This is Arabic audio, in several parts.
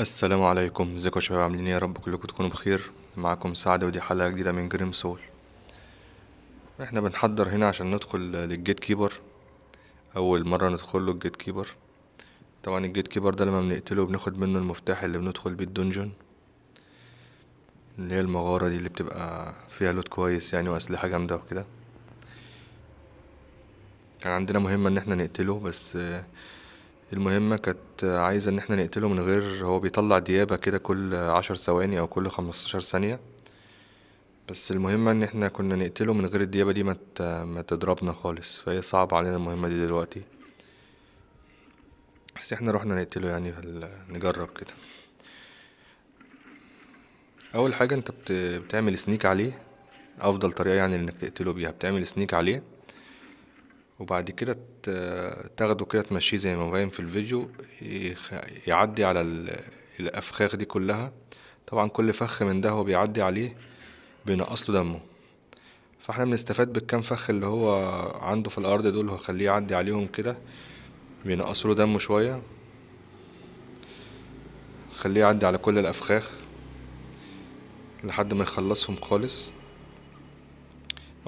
السلام عليكم ازيكم يا شباب عاملين ايه يا رب كلكم تكونوا بخير معاكم سعد ودي حلقه جديده من جريم سول احنا بنحضر هنا عشان ندخل للجيت كيبر اول مره ندخل له الجيت كيبر طبعا الجيت كيبر ده لما بنقتله بناخد منه المفتاح اللي بندخل بيه الدنجن اللي هي المغاره دي اللي بتبقى فيها لوت كويس يعني واسلحه جامده وكده كان عندنا مهمه ان احنا نقتله بس آه المهمة كانت عايزة إن احنا نقتله من غير هو بيطلع ديابة كده كل عشر ثواني أو كل خمستاشر ثانية بس المهمة إن احنا كنا نقتله من غير الديابة دي ما تضربنا خالص فهي صعبة علينا المهمة دي دلوقتي بس احنا رحنا نقتله يعني نجرب كده أول حاجة انت بتعمل سنيك عليه أفضل طريقة يعني إنك تقتله بيها بتعمل سنيك عليه وبعد كده تاخده كده تمشيه زي ما باين في الفيديو يعدي على الأفخاخ دي كلها طبعا كل فخ من ده هو بيعدي عليه بينقص له دمه فاحنا بنستفاد بالكام فخ اللي هو عنده في الأرض دول هخليه يعدي عليهم كده بينقص له دمه شوية خليه يعدي على كل الأفخاخ لحد ما يخلصهم خالص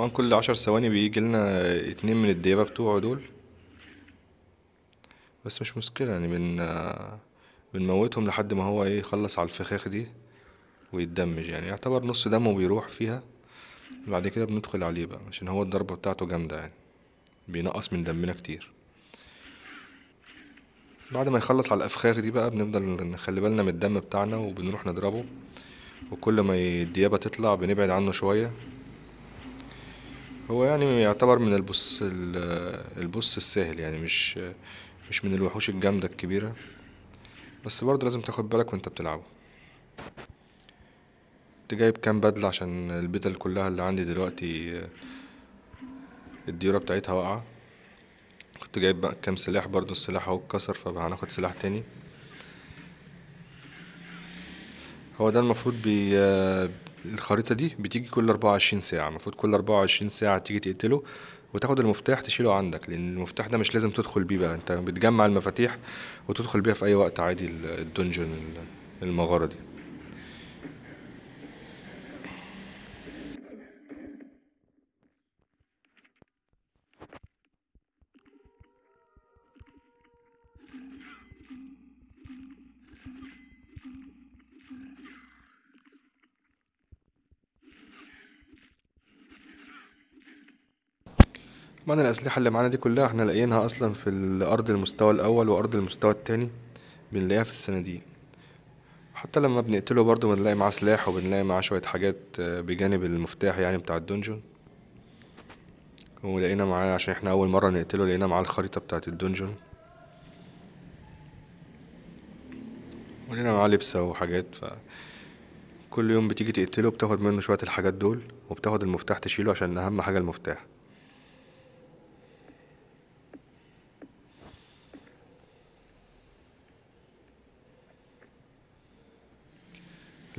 طبعا كل عشر ثواني بيجي لنا اتنين من الديابة بتوعه دول بس مش مشكلة يعني بن بنموتهم لحد ما هو ايه يخلص على الفخاخ دي ويتدمج يعني يعتبر نص دمه بيروح فيها بعد كده بندخل عليه بقى عشان هو الضربة بتاعته جامدة يعني بينقص من دمنا كتير بعد ما يخلص على الأفخاخ دي بقى بنفضل نخلي بالنا من الدم بتاعنا وبنروح نضربه وكل ما الديابة تطلع بنبعد عنه شوية هو يعني يعتبر من البص البص السهل يعني مش مش من الوحوش الجامدة الكبيرة بس برضه لازم تاخد بالك وانت بتلعبه كنت جايب كام بدلة عشان البدل كلها اللي عندي دلوقتي الديورة بتاعتها واقعة كنت جايب بقى كام سلاح برضه السلاح اهو اتكسر هناخد سلاح تاني هو ده المفروض بي الخريطة دي بتيجي كل 24 ساعة المفروض كل 24 ساعة تيجي تقتله وتاخد المفتاح تشيله عندك لأن المفتاح ده مش لازم تدخل بيه بقى أنت بتجمع المفاتيح وتدخل بيها في أي وقت عادي الدنجن المغارة دي طبعا الأسلحة اللي معانا دي كلها احنا لاقيينها أصلا في أرض المستوى الأول وأرض المستوى التاني بنلاقيها في الصناديق حتى لما بنقتله برضه بنلاقي معاه سلاح وبنلاقي معاه شوية حاجات آه، بجانب المفتاح يعني بتاع الدونجون ولقينا معاه عشان احنا أول مرة نقتله لقينا معاه الخريطة بتاعة الدونجون ولقينا معاه لبسة وحاجات ف كل يوم بتيجي تقتله بتاخد منه شوية الحاجات دول وبتاخد المفتاح تشيله عشان أهم حاجة المفتاح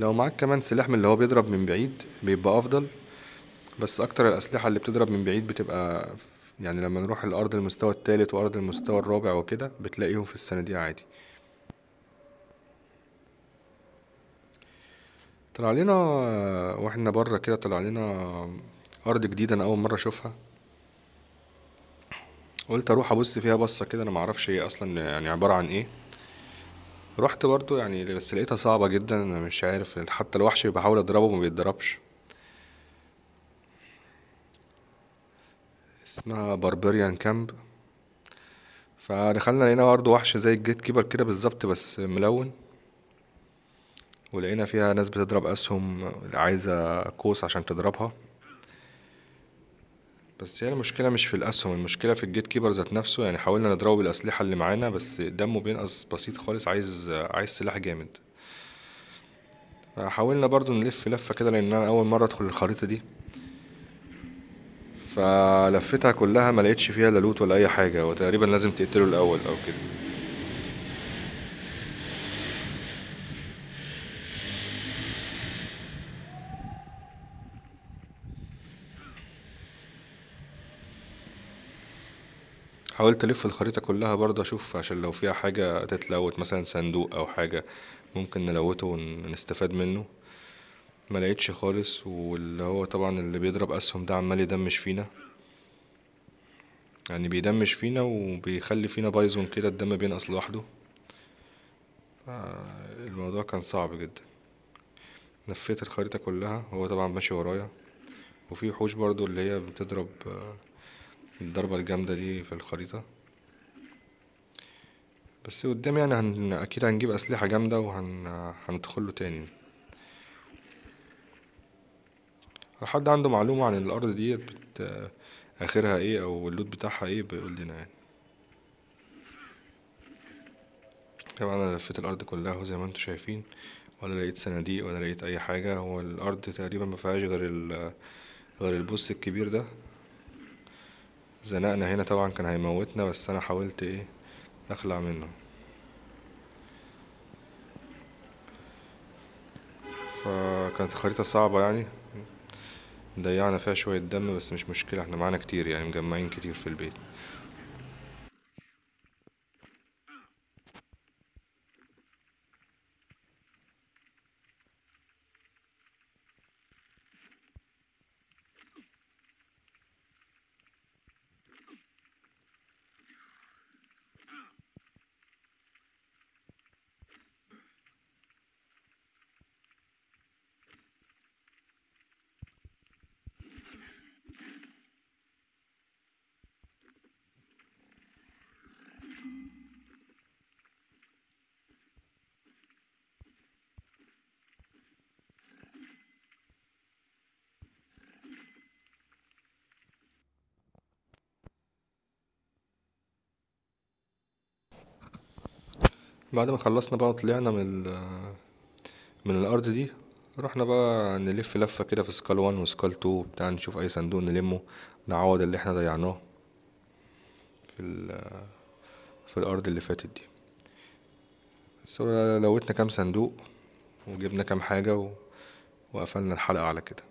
لو معاك كمان سلاح من اللي هو بيضرب من بعيد بيبقى افضل بس اكتر الاسلحه اللي بتضرب من بعيد بتبقى يعني لما نروح الارض المستوى الثالث وارض المستوى الرابع وكده بتلاقيهم في الصناديق عادي طلع لنا واحنا بره كده طلع لنا ارض جديده انا اول مره اشوفها قلت اروح ابص فيها بصه كده انا معرفش هي اصلا يعني عباره عن ايه رحت برضو يعني بس لقيتها صعبة جدا انا مش عارف حتى الوحش بحاول اضربه ما بيتضربش اسمها باربريان كامب فدخلنا لقينا برضه وحش زي الجيت كيبر كده بالظبط بس ملون ولقينا فيها ناس بتضرب اسهم عايزه قوس عشان تضربها بس يعني المشكلة مش في الأسهم المشكلة في الجيت كيبر ذات نفسه يعني حاولنا نضربه بالأسلحة اللي معانا بس دمه بينقص بسيط خالص عايز عايز سلاح جامد حاولنا برضو نلف لفة كده لأن أنا أول مرة أدخل الخريطة دي فلفتها كلها ما لقيتش فيها لا لوت ولا أي حاجة وتقريبا لازم تقتله الأول أو كده حاولت الف الخريطه كلها برضه اشوف عشان لو فيها حاجه تتلوت مثلا صندوق او حاجه ممكن نلوته ونستفاد منه ما لقيتش خالص واللي هو طبعا اللي بيضرب اسهم ده عمال يدمش فينا يعني بيدمش فينا وبيخلي فينا بايظون كده الدم بينقص لوحده الموضوع كان صعب جدا لفيت الخريطة كلها هو طبعا ماشي ورايا وفي وحوش برضو اللي هي بتضرب الضربة الجامدة دي في الخريطة بس قدام يعني هن... اكيد هنجيب اسلحة جامدة وهندخله وهن... تاني لو حد عنده معلومة عن الارض دي بت... اخرها ايه او اللوت بتاعها ايه بيقول لنا يعني طبعا انا لفيت الارض كلها زي ما انتم شايفين ولا لقيت صناديق ولا لقيت اي حاجة هو الارض تقريبا مفيهاش غير ال... غير البوس الكبير ده زنقنا هنا طبعا كان هيموتنا بس انا حاولت ايه اخلع منه فكانت خريطة صعبة يعني ضيعنا فيها شوية دم بس مش مشكلة احنا معانا كتير يعني مجمعين كتير في البيت بعد ما خلصنا بقى طلعنا من ال من الارض دي رحنا بقى نلف لفة كده في سكال وان وسكال تو بتاع نشوف اي صندوق نلمه نعوض اللي احنا ضيعناه في في الارض اللي فاتت دي بس لوتنا كام صندوق وجبنا كام حاجة وقفلنا الحلقة على كده